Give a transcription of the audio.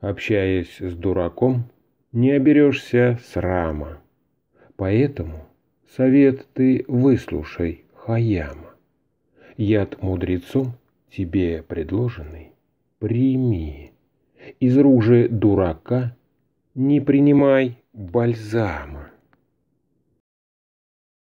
Общаясь с дураком, не оберешься срама. Поэтому совет ты выслушай, Хаяма. Яд мудрецу тебе предложенный прими. Из ружи дурака не принимай бальзама.